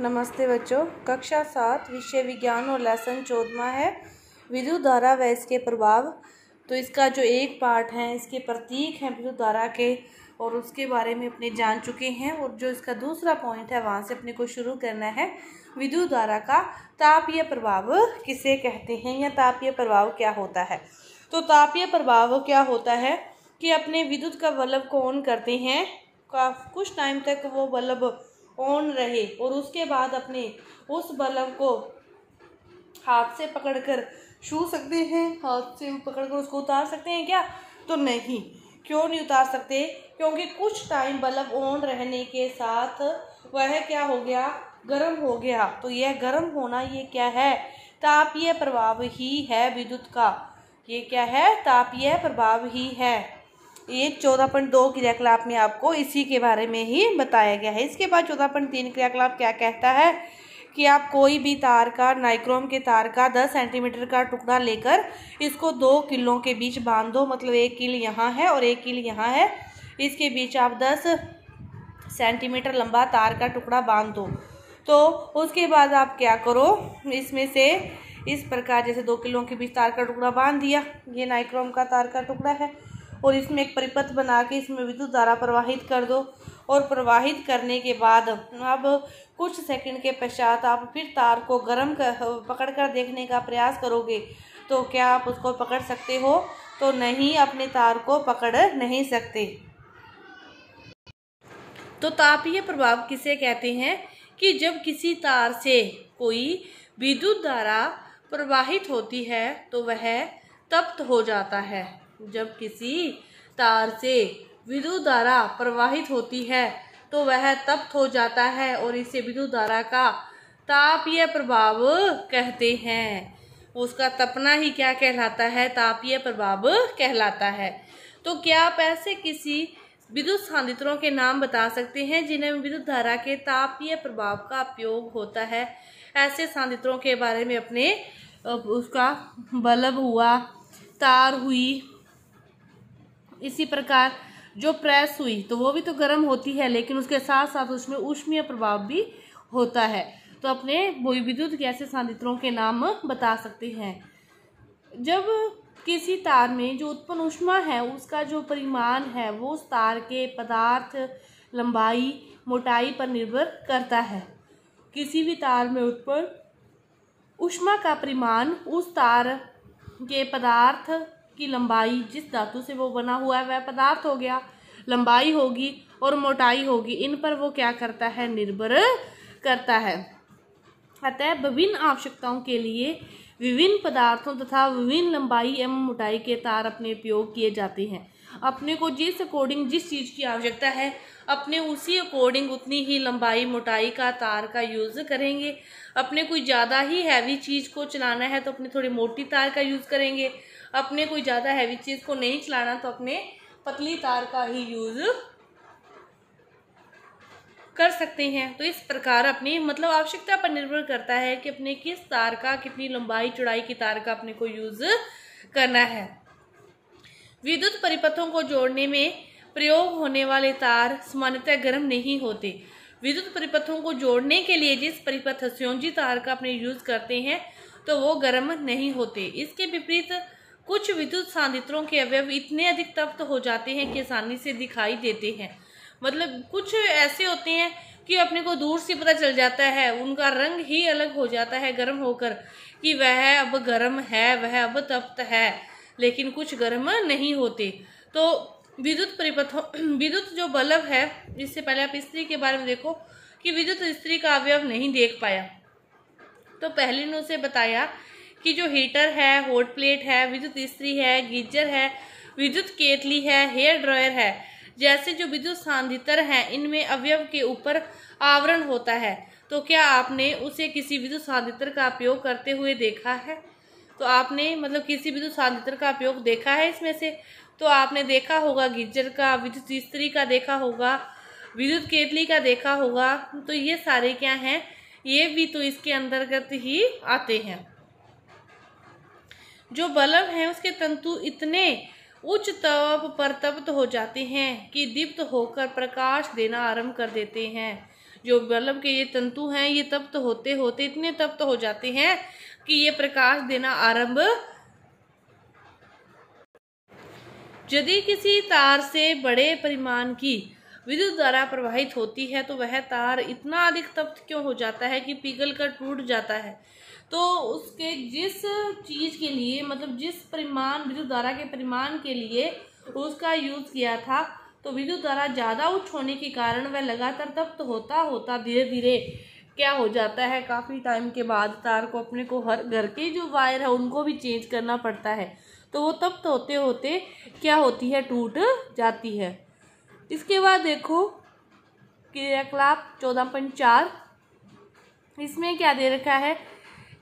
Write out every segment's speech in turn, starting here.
नमस्ते बच्चों कक्षा सात विषय विज्ञान और लेसन चौदमा है विद्युत धारा व इसके प्रभाव तो इसका जो एक पार्ट है इसके प्रतीक हैं विद्युत धारा के और उसके बारे में अपने जान चुके हैं और जो इसका दूसरा पॉइंट है वहाँ से अपने को शुरू करना है विद्युत धारा का तापीय प्रभाव किसे कहते हैं या तापीय प्रभाव क्या होता है तो तापीय प्रभाव क्या होता है कि अपने विद्युत का बल्ब को ऑन करते हैं कुछ टाइम तक वो बल्ब ओन रहे और उसके बाद अपने उस बल्लम को हाथ से पकड़कर छू सकते हैं हाथ से पकड़कर उसको उतार सकते हैं क्या तो नहीं क्यों नहीं उतार सकते क्योंकि कुछ टाइम बल्ब ऑन रहने के साथ वह क्या हो गया गर्म हो गया तो यह गर्म होना ये क्या है तापीय प्रभाव ही है विद्युत का ये क्या है तापीय प्रभाव ही है ये चौदह पॉइंट दो क्रियाकलाप में आपको इसी के बारे में ही बताया गया है इसके बाद चौदह पॉइंट तीन क्रियाकलाप क्या कहता है कि आप कोई भी तार का नाइक्रोम के तार का दस सेंटीमीटर का टुकड़ा लेकर इसको दो किलों के बीच बांध दो मतलब एक किल यहाँ है और एक किल यहाँ है इसके बीच आप दस सेंटीमीटर लंबा तार का टुकड़ा बांध दो तो उसके बाद आप क्या करो इसमें से इस प्रकार जैसे दो किलो के बीच तार का टुकड़ा बांध दिया ये नाइक्रोम का तार का टुकड़ा है और इसमें एक परिपथ बना के इसमें विद्युत धारा प्रवाहित कर दो और प्रवाहित करने के बाद अब कुछ सेकंड के पश्चात आप फिर तार को गर्म कर पकड़ कर देखने का प्रयास करोगे तो क्या आप उसको पकड़ सकते हो तो नहीं अपने तार को पकड़ नहीं सकते तो तापीय प्रभाव किसे कहते हैं कि जब किसी तार से कोई विद्युत धारा प्रवाहित होती है तो वह तप्त हो जाता है जब किसी तार से विद्युत धारा प्रवाहित होती है तो वह तप्त हो जाता है और इसे विद्युत धारा का तापीय प्रभाव कहते हैं उसका तपना ही क्या कहलाता है तापीय प्रभाव कहलाता है तो क्या आप ऐसे किसी विद्युत संधारित्रों के नाम बता सकते हैं जिन्हें विद्युत धारा के तापीय प्रभाव का उपयोग होता है ऐसे संधारित्रों के बारे में अपने उसका बल्ब हुआ तार हुई इसी प्रकार जो प्रेस हुई तो वो भी तो गर्म होती है लेकिन उसके साथ साथ उसमें ऊष्मीय प्रभाव भी होता है तो अपने बोई विद्युत गैसे सांद्रित्रों के नाम बता सकते हैं जब किसी तार में जो उत्पन्न ऊष्मा है उसका जो परिमाण है वो उस तार के पदार्थ लंबाई मोटाई पर निर्भर करता है किसी भी तार में उत्पन्न ऊष्मा का परिमाण उस तार के पदार्थ उसकी लंबाई जिस धातु से वो बना हुआ है वह पदार्थ हो गया लंबाई होगी और मोटाई होगी इन पर वो क्या करता है निर्भर करता है अतः विभिन्न आवश्यकताओं के लिए विभिन्न पदार्थों तथा विभिन्न लंबाई एवं मोटाई के तार अपने उपयोग किए जाते हैं अपने को जिस अकॉर्डिंग जिस चीज़ की आवश्यकता है अपने उसी अकॉर्डिंग उतनी ही लंबाई मोटाई का तार का यूज़ करेंगे अपने कोई ज़्यादा ही हैवी चीज़ को चलाना है तो अपने थोड़ी मोटी तार का यूज़ करेंगे अपने कोई ज़्यादा हैवी चीज़ को नहीं चलाना तो अपने पतली तार का ही यूज़ कर सकते हैं तो इस प्रकार अपनी मतलब आवश्यकता पर निर्भर करता है कि अपने किस तार का कितनी लंबाई चौड़ाई की तार का अपने को यूज़ करना है विद्युत परिपथों को जोड़ने में प्रयोग होने वाले तार सामान्यतः गर्म नहीं होते विद्युत परिपथों को जोड़ने के लिए जिस परिपथ संयोजी तार का अपने यूज़ करते हैं तो वो गर्म नहीं होते इसके विपरीत कुछ विद्युत सांद्रित्रों के अवयव इतने अधिक तप्त हो जाते हैं कि आसानी से दिखाई देते हैं मतलब कुछ ऐसे होते हैं कि अपने को दूर से पता चल जाता है उनका रंग ही अलग हो जाता है गर्म होकर कि वह अब गर्म है वह अब तप्त है लेकिन कुछ गर्म नहीं होते तो विद्युत परिपथों विद्युत जो बल्ब है इससे पहले आप स्त्री के बारे में देखो कि विद्युत स्त्री का अवयव नहीं देख पाया तो पहले ने उसे बताया कि जो हीटर है हॉट प्लेट है विद्युत स्त्री है गीजर है विद्युत केतली है हेयर ड्रायर है जैसे जो विद्युत सांधितर हैं इनमें अवयव के ऊपर आवरण होता है तो क्या आपने उसे किसी विद्युत सांधितर का उपयोग करते हुए देखा है तो आपने मतलब किसी विद्युत सांधितर का उपयोग देखा है इसमें से तो आपने देखा होगा गीजर का विद्युत स्त्री का देखा होगा विद्युत केतली का देखा होगा तो ये सारे क्या हैं ये भी तो इसके अंतर्गत ही आते हैं जो बल्ब हैं उसके तंतु इतने उच्च तप परतप्त हो जाते हैं कि दीप्त होकर प्रकाश देना आरंभ कर देते हैं जो बल्ब के ये तंतु हैं ये तप्त तो होते होते इतने तप्त तो हो जाते हैं कि ये प्रकाश देना आरंभ यदि किसी तार से बड़े परिमाण की विद्युत द्वारा प्रवाहित होती है तो वह तार इतना अधिक तप्त क्यों हो जाता है कि पिघल कर टूट जाता है तो उसके जिस चीज़ के लिए मतलब जिस परिमाण विद्युत धारा के परिमाण के लिए उसका यूज़ किया था तो विद्युत धारा ज़्यादा उच्च होने के कारण वह लगातार तप्त होता होता धीरे धीरे क्या हो जाता है काफ़ी टाइम के बाद तार को अपने को हर घर के जो वायर है उनको भी चेंज करना पड़ता है तो वो तप्त होते होते क्या होती है टूट जाती है इसके बाद देखो क्रियाकलाप चौदह पॉइंट चार इसमें क्या दे रखा है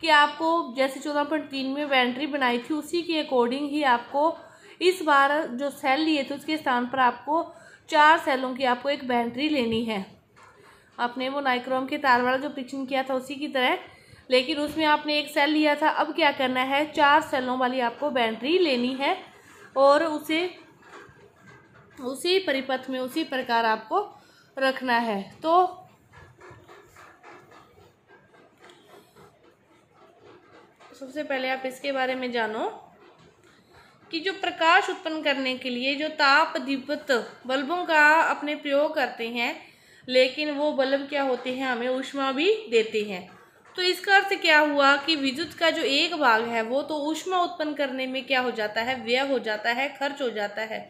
कि आपको जैसे चौदह पॉइंट तीन में वेंट्री बनाई थी उसी के अकॉर्डिंग ही आपको इस बार जो सेल लिए थे उसके स्थान पर आपको चार सेलों की आपको एक बैटरी लेनी है आपने वो नाइक्रोम के तार वाला जो पिक्चन किया था उसी की तरह लेकिन उसमें आपने एक सेल लिया था अब क्या करना है चार सेलों वाली आपको बैटरी लेनी है और उसे उसी परिपथ में उसी प्रकार आपको रखना है तो सबसे पहले आप इसके बारे में जानो कि जो प्रकाश उत्पन्न करने के लिए जो ताप दीपत बल्बों का अपने प्रयोग करते हैं लेकिन वो बल्ब क्या होते हैं हमें ऊष्मा भी देते हैं तो इसका अर्थ क्या हुआ कि विद्युत का जो एक भाग है वो तो ऊष्मा उत्पन्न करने में क्या हो जाता है व्यय हो जाता है खर्च हो जाता है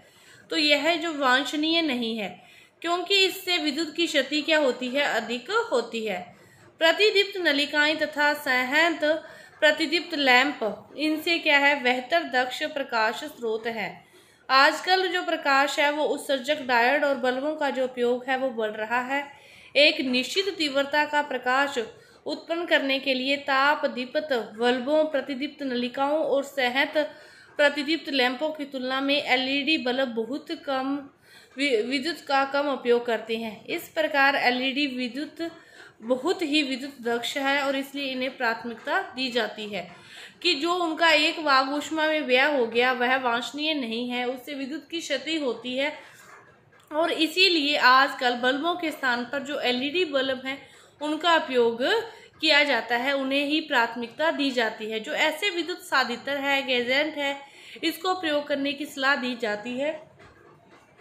तो यह जो वांछनीय नहीं है क्योंकि इससे विद्युत की क्षति क्या होती है अधिक होती है प्रतिदीप्त नलिकाएं तथा सहंत प्रतिदीप्त लैंप इनसे क्या है बेहतर दक्ष प्रकाश स्रोत है आजकल जो प्रकाश है वो उत्सर्जक डायड और बल्बों का जो उपयोग है वो बढ़ रहा है एक निश्चित तीव्रता का प्रकाश उत्पन्न करने के लिए ताप दीप्त बल्बों प्रतिदीप्त नलिकाओं और सेहत प्रतिदीप्त लैंपों की तुलना में एलईडी बल्ब बहुत कम विद्युत का कम उपयोग करते हैं इस प्रकार एलईडी विद्युत बहुत ही विद्युत दक्ष है और इसलिए इन्हें प्राथमिकता दी जाती है कि जो उनका एक वाघ ऊष्मा में व्यय हो गया वह वांछनीय नहीं है उससे विद्युत की क्षति होती है और इसीलिए आजकल बल्बों के स्थान पर जो एलईडी बल्ब हैं उनका उपयोग किया जाता है उन्हें ही प्राथमिकता दी जाती है जो ऐसे विद्युत साधितर है गैजेंट है इसको प्रयोग करने की सलाह दी जाती है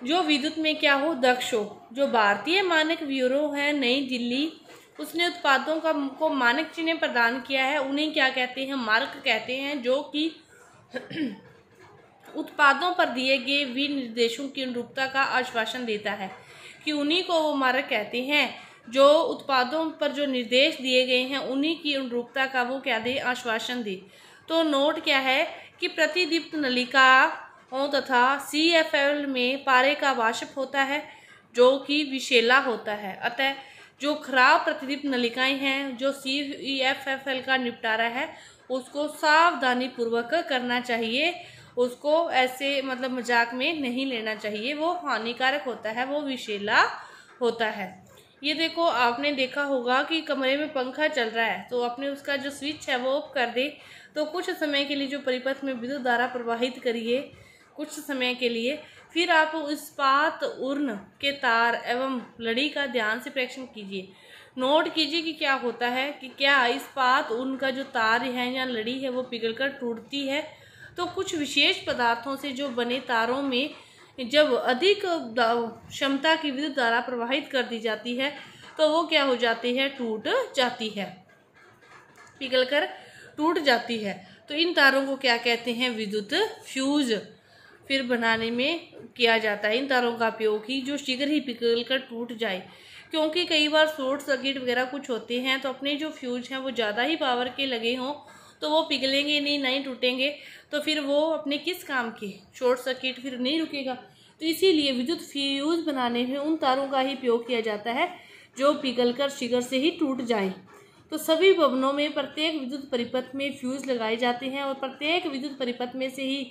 जो विद्युत में क्या हो दक्ष हो जो भारतीय मानक ब्यूरो है नई दिल्ली उसने उत्पादों का को मानक चिन्ह प्रदान किया है उन्हें क्या कहते हैं मार्क कहते हैं जो कि उत्पादों पर दिए गए विनिर्देशों की अनुरूपता का आश्वासन देता है कि उन्हीं को वो मारक कहते हैं जो उत्पादों पर जो निर्देश दिए गए हैं उन्हीं की अनुरूपता का वो क्या दे आश्वासन दे तो नोट क्या है कि प्रतिदीप्त नलिका तथा सी एफ एल में पारे का वाष्प होता है जो कि विशेला होता है अतः जो खराब प्रतिदीप नलिकाएं हैं जो C E F F L का निपटारा है उसको सावधानी पूर्वक करना चाहिए उसको ऐसे मतलब मजाक में नहीं लेना चाहिए वो हानिकारक होता है वो विशेला होता है ये देखो आपने देखा होगा कि कमरे में पंखा चल रहा है तो आपने उसका जो स्विच है वो ऑफ कर दे तो कुछ समय के लिए जो परिपथ में विद्युत धारा प्रवाहित करिए कुछ समय के लिए फिर आप इस्पात उर्न के तार एवं लड़ी का ध्यान से प्रेक्षण कीजिए नोट कीजिए कि क्या होता है कि क्या इस्पात उर्न का जो तार है या लड़ी है वो पिघलकर टूटती है तो कुछ विशेष पदार्थों से जो बने तारों में जब अधिक क्षमता की विद्युत धारा प्रवाहित कर दी जाती है तो वो क्या हो जाती है टूट जाती है पिघल कर टूट जाती है तो इन तारों को क्या कहते हैं विद्युत फ्यूज़ फिर बनाने में किया जाता है इन तारों का उपयोग ही जो शीघ्र ही पिघल कर टूट जाए क्योंकि कई बार शॉर्ट सर्किट वगैरह कुछ होते हैं तो अपने जो फ्यूज हैं वो ज़्यादा ही पावर के लगे हों तो वो पिघलेंगे नहीं नहीं टूटेंगे तो फिर वो अपने किस काम के शॉर्ट सर्किट फिर नहीं रुकेगा तो इसीलिए विद्युत फ्यूज बनाने में उन तारों का ही प्रयोग किया जाता है जो पिघल कर शिगर से ही टूट जाए तो सभी भवनों में प्रत्येक विद्युत परिपथ में फ्यूज़ लगाए जाते हैं और प्रत्येक विद्युत परिपथ में से ही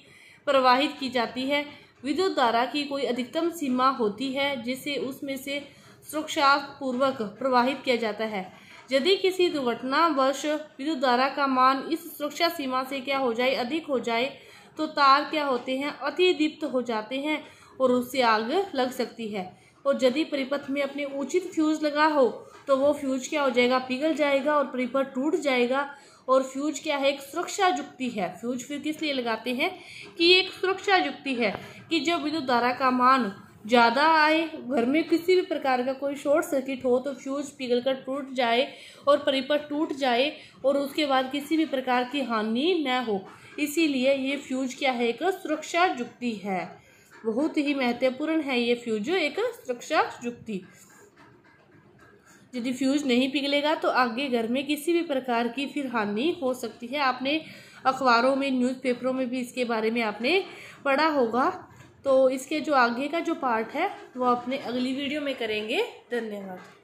प्रवाहित की जाती है विद्युत धारा की कोई अधिकतम सीमा होती है जिसे उसमें से सुरक्षापूर्वक प्रवाहित किया जाता है यदि किसी दुर्घटनावश विद्युत धारा का मान इस सुरक्षा सीमा से क्या हो जाए अधिक हो जाए तो तार क्या होते हैं अतिदीप्त हो जाते हैं और उससे आग लग सकती है और यदि परिपथ में अपने उचित फ्यूज़ लगा हो तो वो फ्यूज क्या हो जाएगा पिघल जाएगा और परिपथ टूट जाएगा और फ्यूज क्या है एक सुरक्षा युक्ति है फ्यूज फिर किस लिए लगाते हैं कि ये एक सुरक्षा युक्ति है कि जब विद्युत धारा का मान ज़्यादा आए घर में किसी भी प्रकार का कोई शॉर्ट सर्किट हो तो फ्यूज पिघल कर टूट जाए और परिपथ टूट जाए और उसके बाद किसी भी प्रकार की हानि न हो इसीलिए ये फ्यूज क्या है एक सुरक्षा युक्ति है बहुत ही महत्वपूर्ण है ये फ्यूज एक सुरक्षा युक्ति यदि फ्यूज़ नहीं पिघलेगा तो आगे घर में किसी भी प्रकार की फिर हानि हो सकती है आपने अखबारों में न्यूज़पेपरों में भी इसके बारे में आपने पढ़ा होगा तो इसके जो आगे का जो पार्ट है वो अपने अगली वीडियो में करेंगे धन्यवाद